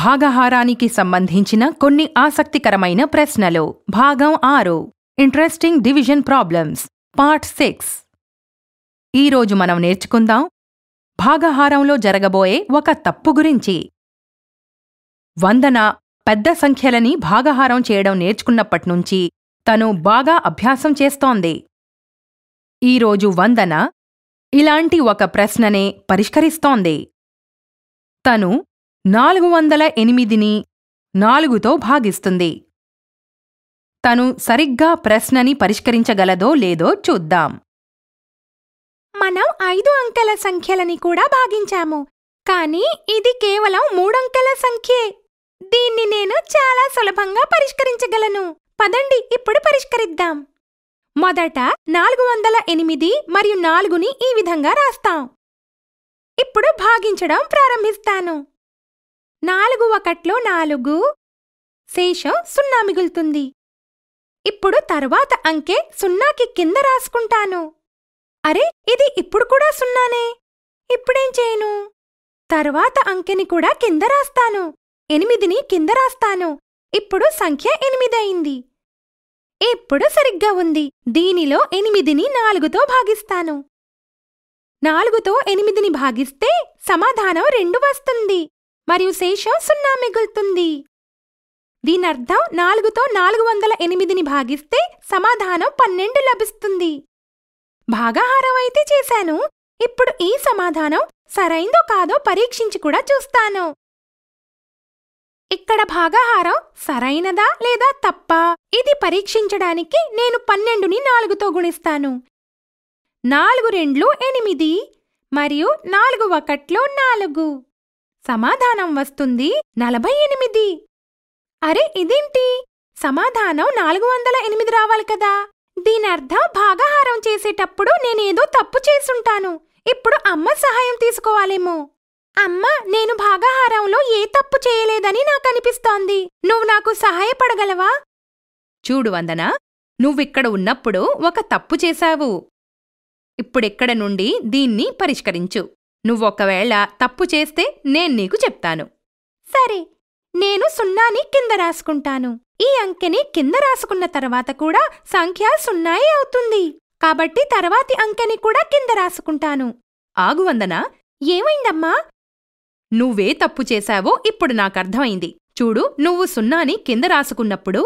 భాగహారానికి సంబంధించిన కొన్ని ఆసక్తికరమైన ప్రశ్నలు భాగం ఆరు interesting division problems part six ఈరోజు మనం నేర్చుకుందాం భాగహారంలో జరగబోయే ఒక తప్పు గురించి వందన పెద్ద సంఖ్యలని భాగహారం చేయడం నేర్చుకున్నప్పట్నుంచి తను బాగా అభ్యాసం చేస్తోంది ఈరోజు వందన ఇలాంటి ఒక ప్రశ్ననే పరిష్కరిస్తోంది తను నాలుగు వందల ఎనిమిదిని నాలుగుతో భాగిస్తుంది తను సరిగ్గా ప్రశ్నని పరిష్కరించగలదో లేదో చూద్దాం మనం ఐదు అంకెల సంఖ్యలని కూడా భాగించాము కానీ ఇది కేవలం మూడంకెల సంఖ్యే దీన్ని నేను చాలా సులభంగా పరిష్కరించగలను పదండి ఇప్పుడు పరిష్కరిద్దాం మొదట నాలుగు వందల ఎనిమిది మరియు నాలుగుని ఈ విధంగా రాస్తాం ఇప్పుడు భాగించడం ప్రారంభిస్తాను నాలుగు ఒకట్లో నాలుగు శేషం సున్నా మిగులుతుంది ఇప్పుడు తర్వాత అంకె సున్నాకి కింద రాసుకుంటాను అరే ఇది ఇప్పుడు కూడా సున్నానే ఇప్పుడేం చేయను తర్వాత అంకెని కూడా కింద రాస్తాను ఎనిమిదిని కింద రాస్తాను ఇప్పుడు సంఖ్య ఎనిమిదయింది ఇప్పుడు సరిగ్గా ఉంది దీనిలో ఎనిమిదిని నాలుగుతో భాగిస్తాను నాలుగుతో ఎనిమిదిని భాగిస్తే సమాధానం రెండు వస్తుంది మరియు శేషం సున్నా మిగులుతుంది దీనర్థం నాలుగుతో నాలుగు వందల ఎనిమిదిని భాగిస్తే సమాధానం పన్నెండు లభిస్తుంది భాగాహారం అయితే చేశాను ఇప్పుడు ఈ సమాధానం సరైందో కాదో పరీక్షించి కూడా చూస్తాను ఇక్కడ భాగాహారం సరైనదా లేదా తప్ప ఇది పరీక్షించడానికి నేను పన్నెండుని నాలుగుతో గుణిస్తాను నాలుగు రెండ్లు ఎనిమిది మరియు నాలుగు ఒకట్లు నాలుగు సమాధానం వస్తుంది నలభై ఎనిమిది అరే ఇదేంటి సమాధానం నాలుగు వందల ఎనిమిది రావాలి కదా దీనర్థం భాగాహారం చేసేటప్పుడు నేనేదో తప్పు చేసుంటాను ఇప్పుడు అమ్మ సహాయం తీసుకోవాలేమో అమ్మ నేను భాగాహారంలో ఏ తప్పు చేయలేదని నాకనిపిస్తోంది నువ్వు నాకు సహాయపడగలవా చూడు వందన నువ్విక్కడ ఉన్నప్పుడు ఒక తప్పు చేశావు ఇప్పుడిక్కడ నుండి దీన్ని పరిష్కరించు నువ్వొకవేళ తప్పు చేస్తే నేను నీకు చెప్తాను సరే నేను సున్నాని కింద రాసుకుంటాను ఈ అంకెని కింద రాసుకున్న తర్వాత కూడా సంఖ్య సున్నాయే అవుతుంది కాబట్టి తర్వాతి అంకెని కూడా కింద రాసుకుంటాను ఆగు ఏమైందమ్మా నువ్వే తప్పు చేశావో ఇప్పుడు నాకర్థమైంది చూడు నువ్వు సున్నాని కింద రాసుకున్నప్పుడు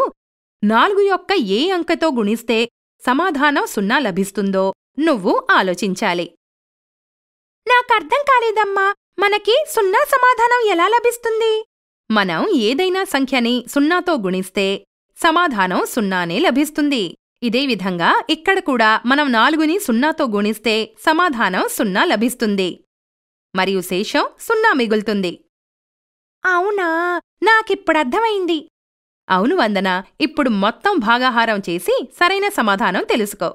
నాలుగు యొక్క ఏ అంకెతో గుణిస్తే సమాధానం సున్నా లభిస్తుందో నువ్వు ఆలోచించాలి నాకర్థం కాలేదమ్మా మనకి సున్నా సమాధానం ఎలా లభిస్తుంది మనం ఏదైనా సంఖ్యని సున్నాతో గుణిస్తే సమాధానం సున్నానే లభిస్తుంది ఇదే విధంగా ఇక్కడ కూడా మనం నాలుగుని సున్నాతో గుణిస్తే సమాధానం సున్నా లభిస్తుంది మరియు శేషం సున్నా మిగులుతుంది అవునా నాకిప్పుడర్థమైంది అవును వందన ఇప్పుడు మొత్తం భాగాహారం చేసి సరైన సమాధానం తెలుసుకో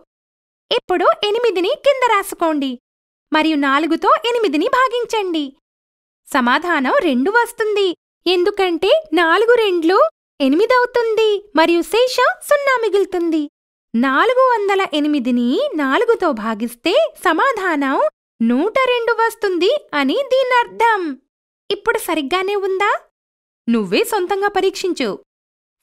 ఇప్పుడు ఎనిమిదిని కింద రాసుకోండి మరియు నాలుగుతో ఎనిమిదిని భాగించండి సమాధానం రెండు వస్తుంది ఎందుకంటే నాలుగు రెండ్లు ఎనిమిదవుతుంది మరియు శేషం సున్నా మిగులుతుంది నాలుగు వందల ఎనిమిదిని నాలుగుతో భాగిస్తే సమాధానం నూట రెండు వస్తుంది అని దీనర్థం ఇప్పుడు సరిగ్గానే ఉందా నువ్వే సొంతంగా పరీక్షించు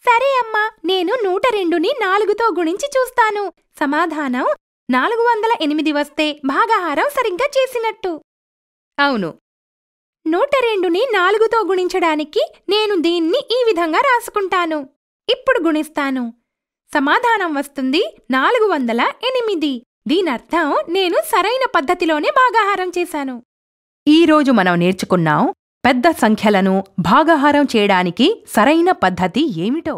సరే అమ్మా నేను నూట రెండుని నాలుగుతో గుణించి చూస్తాను సమాధానం నాలుగు వందల ఎనిమిది వస్తే భాగాహారం సరిగ్గా చేసినట్టు అవును నూట రెండుని నాలుగుతో గుణించడానికి నేను దీన్ని ఈ విధంగా రాసుకుంటాను ఇప్పుడు గుణిస్తాను సమాధానం వస్తుంది నాలుగు వందల ఎనిమిది దీనర్థం నేను సరైన పద్ధతిలోనే భాగాహారం చేశాను ఈరోజు మనం నేర్చుకున్నాం పెద్ద సంఖ్యలను భాగాహారం చేయడానికి సరైన పద్ధతి ఏమిటో